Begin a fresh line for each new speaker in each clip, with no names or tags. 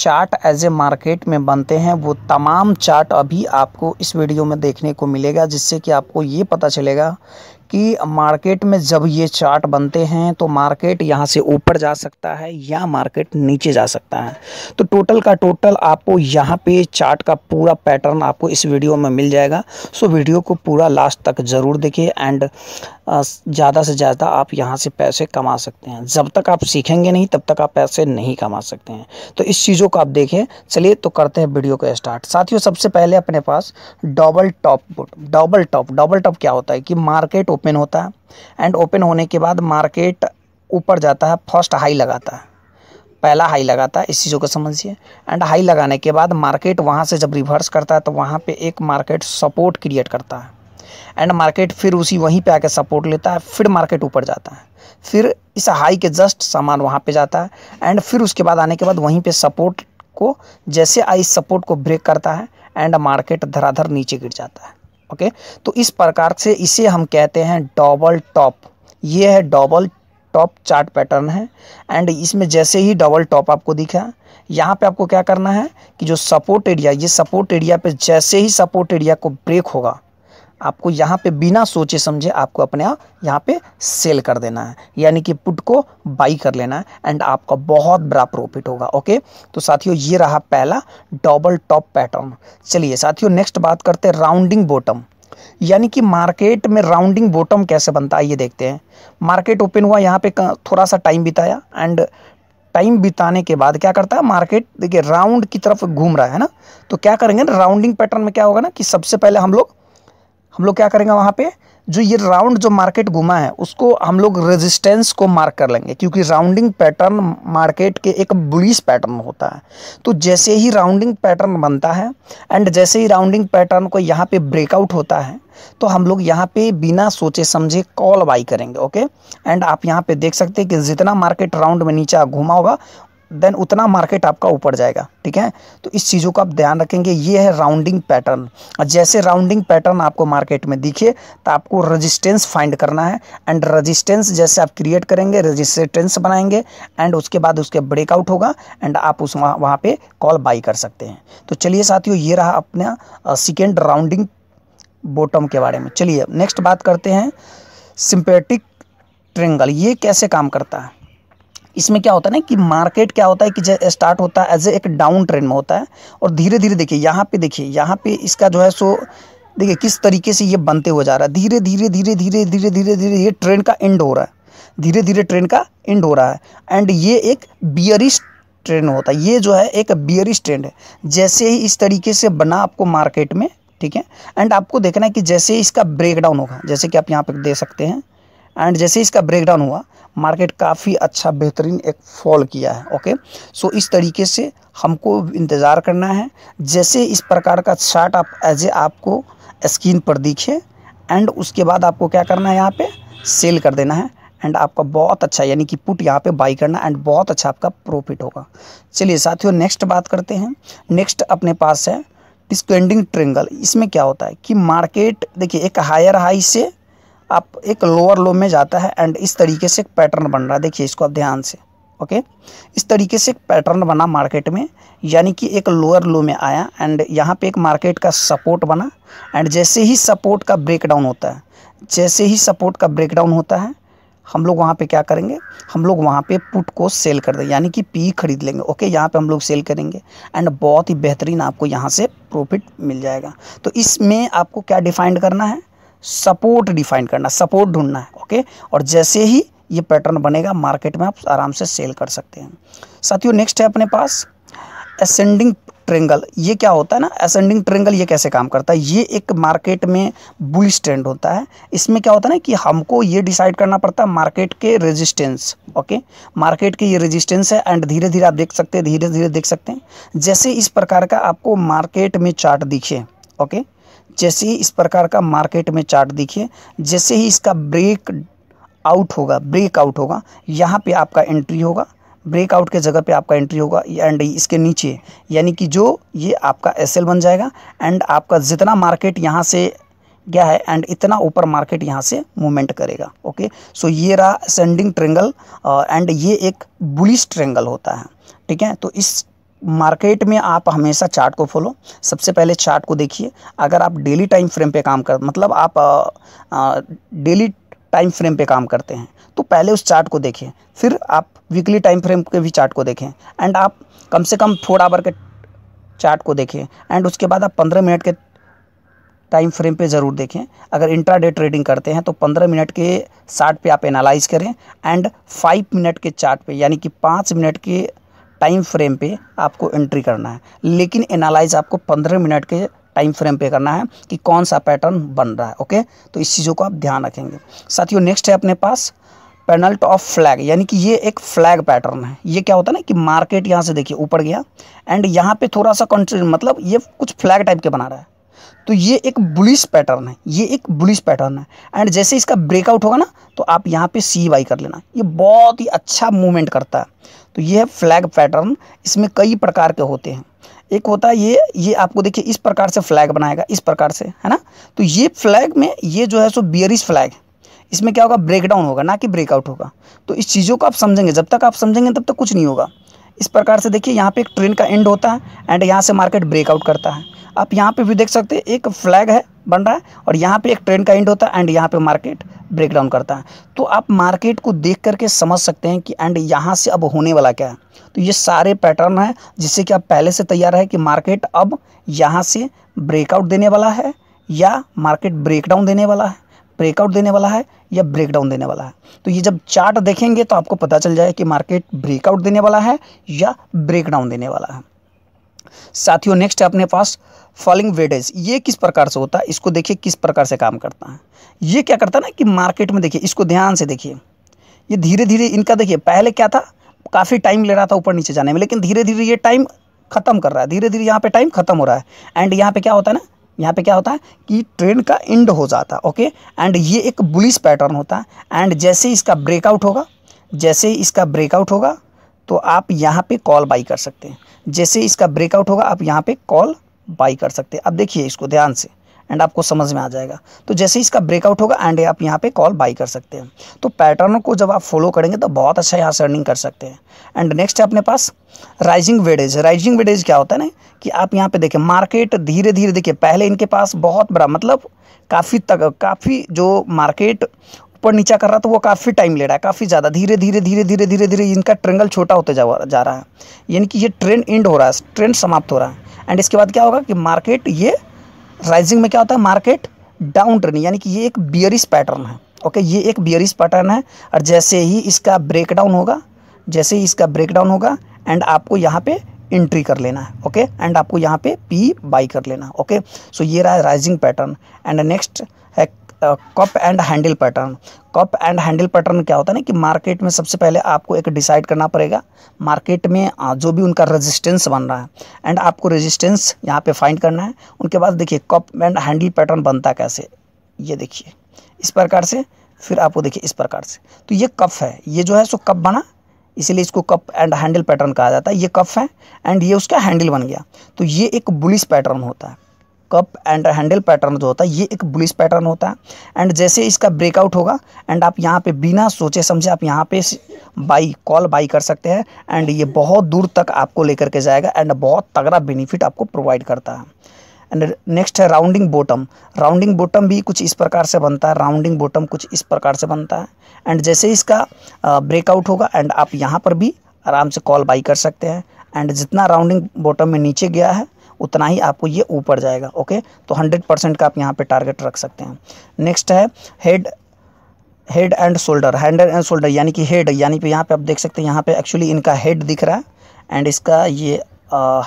chart as a market में बनते हैं वो तमाम चार्ट अभी आपको इस वीडियो में देखने को मिलेगा जिससे कि आपको ये पता चलेगा कि मार्केट में जब ये चार्ट बनते हैं तो मार्केट यहाँ से ऊपर जा सकता है या मार्केट नीचे जा सकता है तो टोटल का टोटल आपको यहाँ पे चार्ट का पूरा पैटर्न आपको इस वीडियो में मिल जाएगा सो वीडियो को पूरा लास्ट तक ज़रूर देखिए एंड ज़्यादा से ज़्यादा आप यहाँ से पैसे कमा सकते हैं जब तक आप सीखेंगे नहीं तब तक आप पैसे नहीं कमा सकते हैं तो इस चीज़ों को आप देखें चलिए तो करते हैं वीडियो को स्टार्ट साथियों सबसे पहले अपने पास double top double top double top क्या होता है कि मार्केट ओपन होता है एंड ओपन होने के बाद मार्केट ऊपर जाता है फर्स्ट हाई लगाता है पहला हाई लगाता है इस चीज़ों को समझिए एंड हाई लगाने के बाद मार्केट वहाँ से जब रिवर्स करता है तो वहाँ पे एक मार्केट सपोर्ट क्रिएट करता है एंड मार्केट फिर उसी वहीं पे आके सपोर्ट लेता है फिर मार्केट ऊपर जाता है फिर इस हाई के जस्ट सामान वहाँ पे जाता है एंड फिर उसके बाद आने के बाद वहीं पे सपोर्ट को जैसे आई सपोर्ट को ब्रेक करता है एंड मार्केट धराधर नीचे गिर जाता है ओके तो इस प्रकार से इसे हम कहते हैं डबल टॉप ये है डबल टॉप चार्ट पैटर्न है एंड इसमें जैसे ही डबल टॉप आपको दिखा यहाँ पे आपको क्या करना है कि जो सपोर्ट एरिया ये सपोर्ट एरिया पे जैसे ही सपोर्ट एरिया को ब्रेक होगा आपको यहाँ पे बिना सोचे समझे आपको अपने आप यहाँ पे सेल कर देना है यानी कि पुट को बाई कर लेना है एंड आपका बहुत बड़ा प्रॉफिट होगा ओके तो साथियों ये रहा पहला डबल टॉप पैटर्न चलिए साथियों नेक्स्ट बात करते हैं राउंडिंग बॉटम यानी कि मार्केट में राउंडिंग बॉटम कैसे बनता है ये देखते हैं मार्केट ओपन हुआ यहाँ पे थोड़ा सा टाइम बिताया एंड टाइम बिताने के बाद क्या करता है मार्केट देखिए राउंड की तरफ घूम रहा है ना तो क्या करेंगे ना राउंडिंग पैटर्न में क्या होगा ना कि सबसे पहले हम लोग हम लोग क्या करेंगे वहाँ पे जो ये राउंड जो मार्केट घुमा है उसको हम लोग रेजिस्टेंस को मार्क कर लेंगे क्योंकि राउंडिंग पैटर्न मार्केट के एक बुलिस पैटर्न होता है तो जैसे ही राउंडिंग पैटर्न बनता है एंड जैसे ही राउंडिंग पैटर्न को यहाँ पे ब्रेकआउट होता है तो हम लोग यहाँ पे बिना सोचे समझे कॉल बाई करेंगे ओके एंड आप यहाँ पे देख सकते हैं कि जितना मार्केट राउंड में नीचे घुमा होगा देन उतना मार्केट आपका ऊपर जाएगा ठीक है तो इस चीज़ों का आप ध्यान रखेंगे ये है राउंडिंग पैटर्न जैसे राउंडिंग पैटर्न आपको मार्केट में दिखे तो आपको रेजिस्टेंस फाइंड करना है एंड रेजिस्टेंस जैसे आप क्रिएट करेंगे रेजिस्टेंस बनाएंगे एंड उसके बाद उसके ब्रेकआउट होगा एंड आप उस वहाँ वहाँ पर कॉल बाई कर सकते हैं तो चलिए साथियों ये रहा अपना सेकेंड राउंडिंग बॉटम के बारे में चलिए नेक्स्ट बात करते हैं सिंपेटिक ट्रेंगल ये कैसे काम करता है इसमें क्या होता है ना कि मार्केट क्या होता है कि स्टार्ट होता है एज ए एक डाउन ट्रेंड में होता है और धीरे धीरे देखिए यहाँ पे देखिए यहाँ पे इसका जो है सो देखिए किस तरीके से ये बनते हुए जा रहा है धीरे धीरे धीरे धीरे धीरे धीरे धीरे ये ट्रेंड का एंड हो रहा है धीरे धीरे ट्रेंड का एंड हो रहा है एंड ये एक बियरिश ट्रेंड होता है ये जो है एक बियरिश ट्रेंड है जैसे ही इस तरीके से बना आपको मार्केट में ठीक है एंड आपको देखना है कि जैसे इसका ब्रेकडाउन होगा जैसे कि आप यहाँ पर दे सकते हैं एंड जैसे इसका ब्रेकडाउन हुआ मार्केट काफ़ी अच्छा बेहतरीन एक फॉल किया है ओके सो इस तरीके से हमको इंतज़ार करना है जैसे इस प्रकार का शार्ट आप एज ए आपको स्क्रीन पर दिखे एंड उसके बाद आपको क्या करना है यहाँ पे सेल कर देना है एंड आपका बहुत अच्छा यानी कि पुट यहाँ पे बाई करना एंड बहुत अच्छा आपका प्रॉफिट होगा चलिए साथियों नेक्स्ट बात करते हैं नेक्स्ट अपने पास है डिस्केंडिंग ट्रेंगल इसमें क्या होता है कि मार्केट देखिए एक हायर हाई से आप एक लोअर लो में जाता है एंड इस तरीके से एक पैटर्न बन रहा है देखिए इसको आप ध्यान से ओके इस तरीके से एक पैटर्न बना मार्केट में यानी कि एक लोअर लो में आया एंड यहाँ पे एक मार्केट का सपोर्ट बना एंड जैसे ही सपोर्ट का ब्रेकडाउन होता है जैसे ही सपोर्ट का ब्रेकडाउन होता है हम लोग वहाँ पे क्या करेंगे हम लोग वहाँ पे पुट को सेल कर देंगे यानी कि पी खरीद लेंगे ओके यहाँ पे हम लोग सेल करेंगे एंड बहुत ही बेहतरीन आपको यहाँ से प्रॉफिट मिल जाएगा तो इसमें आपको क्या डिफाइंड करना है सपोर्ट डिफाइन करना सपोर्ट ढूंढना है ओके और जैसे ही ये पैटर्न बनेगा मार्केट में आप आराम से सेल कर सकते हैं साथियों नेक्स्ट है अपने पास असेंडिंग ट्रेंगल ये क्या होता है ना असेंडिंग ट्रेंगल ये कैसे काम करता है ये एक मार्केट में बुलिस ट्रेंड होता है इसमें क्या होता है ना कि हमको ये डिसाइड करना पड़ता है मार्केट के रेजिस्टेंस ओके मार्केट के ये रेजिस्टेंस है एंड धीरे धीरे आप देख सकते हैं धीरे धीरे देख सकते हैं जैसे इस प्रकार का आपको मार्केट में चार्ट दिखे ओके जैसे ही इस प्रकार का मार्केट में चार्ट देखिए जैसे ही इसका ब्रेक आउट होगा ब्रेक आउट होगा यहाँ पे आपका एंट्री होगा ब्रेकआउट के जगह पे आपका एंट्री होगा एंड इसके नीचे यानी कि जो ये आपका एस बन जाएगा एंड आपका जितना मार्केट यहाँ से गया है एंड इतना ऊपर मार्केट यहाँ से मूवमेंट करेगा ओके सो ये रहा सेंडिंग ट्रेंगल एंड ये एक बुलिश ट्रेंगल होता है ठीक है तो इस मार्केट में आप हमेशा चार्ट को फॉलो सबसे पहले चार्ट को देखिए अगर आप डेली टाइम फ्रेम पे काम कर मतलब आप डेली टाइम फ्रेम पे काम करते हैं तो पहले उस चार्ट को देखें फिर आप वीकली टाइम फ्रेम के भी चार्ट को देखें एंड आप कम से कम फोर आवर के चार्ट को देखें एंड उसके बाद आप पंद्रह मिनट के टाइम फ्रेम पे ज़रूर देखें अगर इंट्राडे ट्रेडिंग करते हैं तो 15 मिनट के चार्ट पे आप एनालाइज करें एंड 5 मिनट के चार्ट पे यानी कि 5 मिनट के टाइम फ्रेम पे आपको एंट्री करना है लेकिन एनालाइज आपको पंद्रह मिनट के टाइम फ्रेम पे करना है कि कौन सा पैटर्न बन रहा है ओके तो इस चीज़ों को आप ध्यान रखेंगे साथियों नेक्स्ट है अपने पास पेनल्ट ऑफ फ्लैग यानी कि ये एक फ्लैग पैटर्न है ये क्या होता है ना कि मार्केट यहाँ से देखिए ऊपर गया एंड यहाँ पे थोड़ा सा कंट्री मतलब ये कुछ फ्लैग टाइप के बना रहा है तो ये एक बुलिस पैटर्न है ये एक बुलिस पैटर्न है एंड जैसे इसका ब्रेकआउट होगा ना तो आप यहाँ पे सी वाई कर लेना ये बहुत ही अच्छा मूवमेंट करता है तो ये है फ्लैग पैटर्न इसमें कई प्रकार के होते हैं एक होता है ये ये आपको देखिए इस प्रकार से फ्लैग बनाएगा इस प्रकार से है ना तो ये फ्लैग में ये जो है सो बियरिश फ्लैग इसमें क्या होगा ब्रेकडाउन होगा ना कि ब्रेकआउट होगा तो इस चीज़ों को आप समझेंगे जब तक आप समझेंगे तब तक कुछ नहीं होगा इस प्रकार से देखिए यहाँ पे एक ट्रेन का एंड होता है एंड यहाँ से मार्केट ब्रेकआउट करता है आप यहाँ पे भी देख सकते हैं एक फ्लैग है बन रहा है और यहाँ पे एक ट्रेंड का एंड होता है एंड यहाँ पे मार्केट ब्रेक डाउन करता है तो आप मार्केट को देख करके समझ सकते हैं कि एंड यहाँ से अब होने वाला क्या है तो ये सारे पैटर्न है जिससे कि आप पहले से तैयार है कि मार्केट अब यहाँ से ब्रेकआउट देने वाला है या मार्केट ब्रेकडाउन देने वाला है ब्रेकआउट देने वाला है या ब्रेकडाउन देने वाला है तो ये जब चार्ट देखेंगे तो आपको पता चल जाए कि मार्केट ब्रेकआउट देने वाला है या ब्रेकडाउन देने वाला है साथियों नेक्स्ट है अपने पास फॉलिंग वेडेज ये किस प्रकार से होता है इसको देखिए किस प्रकार से काम करता है ये क्या करता है ना कि मार्केट में देखिए इसको ध्यान से देखिए ये धीरे धीरे इनका देखिए पहले क्या था काफ़ी टाइम ले रहा था ऊपर नीचे जाने में लेकिन धीरे धीरे ये टाइम ख़त्म कर रहा है धीरे धीरे यहाँ पे टाइम ख़त्म हो रहा है एंड यहाँ पे क्या होता है ना यहाँ पे क्या होता है कि ट्रेंड का एंड हो जाता है ओके एंड ये एक बुलिस पैटर्न होता है एंड जैसे इसका ब्रेकआउट होगा जैसे इसका ब्रेकआउट होगा तो आप यहाँ पे कॉल बाई कर सकते हैं जैसे इसका ब्रेकआउट होगा आप यहाँ पे कॉल बाई कर सकते हैं अब देखिए इसको ध्यान से एंड आपको समझ में आ जाएगा तो जैसे इसका ब्रेकआउट होगा एंड आप यहाँ पे कॉल बाई कर सकते हैं तो पैटर्न को जब आप फॉलो करेंगे तो बहुत अच्छा यहाँ से अर्निंग कर सकते हैं एंड नेक्स्ट है अपने पास राइजिंग वेडेज राइजिंग वेडेज क्या होता है ना कि आप यहाँ पे देखें मार्केट धीरे धीरे देखिए पहले इनके पास बहुत बड़ा मतलब काफ़ी तक काफ़ी जो मार्केट ऊपर नीचा कर रहा तो वो काफ़ी टाइम ले रहा है काफ़ी ज़्यादा धीरे धीरे धीरे धीरे धीरे धीरे इनका ट्रेंगल छोटा होते जा रहा है यानी कि ये ट्रेंड एंड हो रहा है ट्रेंड समाप्त हो रहा है एंड इसके बाद क्या होगा कि मार्केट ये राइजिंग में क्या होता है मार्केट डाउन ट्रेंड यानी कि ये एक बियरिस पैटर्न है ओके ये एक बियरिस पैटर्न है और जैसे ही इसका ब्रेकडाउन होगा जैसे ही इसका ब्रेकडाउन होगा एंड आपको यहाँ पे एंट्री कर लेना है ओके एंड आपको यहाँ पे पी बाई कर लेना है ओके सो ये रहा राइजिंग पैटर्न एंड नेक्स्ट है cup and handle pattern cup and handle pattern क्या होता है ना कि मार्केट में सबसे पहले आपको एक डिसाइड करना पड़ेगा मार्केट में जो भी उनका रेजिस्टेंस बन रहा है एंड आपको रेजिस्टेंस यहाँ पे फाइंड करना है उनके बाद देखिए कप एंड हैंडल पैटर्न बनता कैसे ये देखिए इस प्रकार से फिर आपको देखिए इस प्रकार से तो ये कफ है ये जो है सो कप बना इसीलिए इसको कप एंड हैंडल पैटर्न कहा जाता है ये कफ है एंड ये उसका हैंडल बन गया तो ये एक बुलिस पैटर्न होता है कप एंड हैंडल पैटर्न जो होता है ये एक बुलिस पैटर्न होता है एंड जैसे इसका ब्रेकआउट होगा एंड आप यहाँ पे बिना सोचे समझे आप यहाँ पे बाई कॉल बाई कर सकते हैं एंड ये बहुत दूर तक आपको लेकर के जाएगा एंड बहुत तगड़ा बेनिफिट आपको प्रोवाइड करता है एंड नेक्स्ट है राउंडिंग बॉटम राउंडिंग बॉटम भी कुछ इस प्रकार से बनता है राउंडिंग बॉटम कुछ इस प्रकार से बनता है एंड जैसे इसका ब्रेकआउट होगा एंड आप यहाँ पर भी आराम से कॉल बाई कर सकते हैं एंड जितना राउंडिंग बॉटम में नीचे गया है उतना ही आपको ये ऊपर जाएगा ओके तो हंड्रेड परसेंट का आप यहाँ पर टारगेट रख सकते हैं नेक्स्ट है head head and shoulder hand and shoulder यानी कि हेड यानी कि यहाँ पे आप देख सकते हैं यहाँ पे एक्चुअली इनका हेड दिख रहा है एंड इसका ये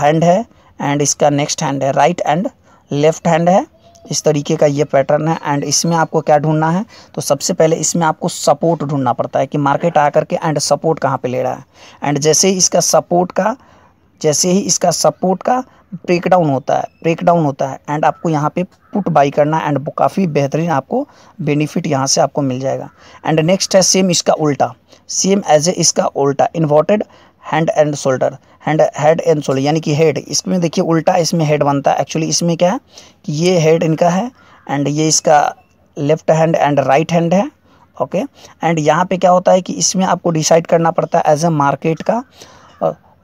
हैंड है एंड इसका नेक्स्ट हैंड है राइट एंड लेफ्ट हैंड है इस तरीके का ये पैटर्न है एंड इसमें आपको क्या ढूंढना है तो सबसे पहले इसमें आपको सपोर्ट ढूंढना पड़ता है कि मार्केट आकर के एंड सपोर्ट कहाँ पे ले रहा है एंड जैसे ही इसका सपोर्ट का जैसे ही इसका सपोर्ट का ब्रेक डाउन होता है ब्रेक डाउन होता है एंड आपको यहाँ पे पुट बाई करना है एंड काफ़ी बेहतरीन आपको बेनिफिट यहाँ से आपको मिल जाएगा एंड नेक्स्ट है सेम इसका उल्टा सेम एज ए इसका उल्टा inverted hand and shoulder hand head and shoulder यानी कि हेड इसमें देखिए उल्टा इसमें हेड बनता है एक्चुअली इसमें क्या है कि ये हेड इनका है एंड ये इसका left hand and right hand है ओके एंड यहाँ पे क्या होता है कि इसमें आपको डिसाइड करना पड़ता है एज ए मार्केट का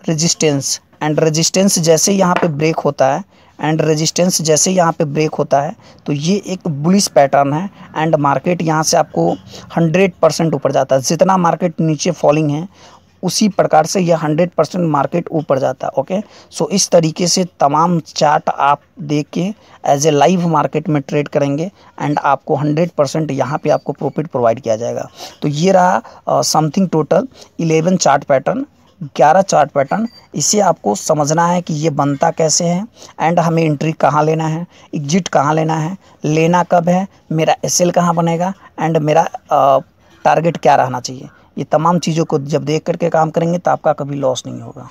रेजिस्टेंस uh, एंड रेजिस्टेंस जैसे यहाँ पे ब्रेक होता है एंड रेजिस्टेंस जैसे यहाँ पे ब्रेक होता है तो ये एक बुलिस पैटर्न है एंड मार्केट यहाँ से आपको 100 परसेंट ऊपर जाता है जितना मार्केट नीचे फॉलिंग है उसी प्रकार से यह 100 परसेंट मार्केट ऊपर जाता है ओके सो इस तरीके से तमाम चार्ट आप देख के एज ए लाइव मार्केट में ट्रेड करेंगे एंड आपको 100 परसेंट यहाँ पर आपको प्रॉफिट प्रोवाइड किया जाएगा तो ये रहा समथिंग टोटल 11 चार्ट पैटर्न ग्यारह चार्ट पैटर्न इसे आपको समझना है कि ये बनता कैसे है एंड हमें इंट्री कहाँ लेना है एग्जिट कहाँ लेना है लेना कब है मेरा एस एल कहाँ बनेगा एंड मेरा टारगेट क्या रहना चाहिए ये तमाम चीज़ों को जब देख करके काम करेंगे तो आपका कभी लॉस नहीं होगा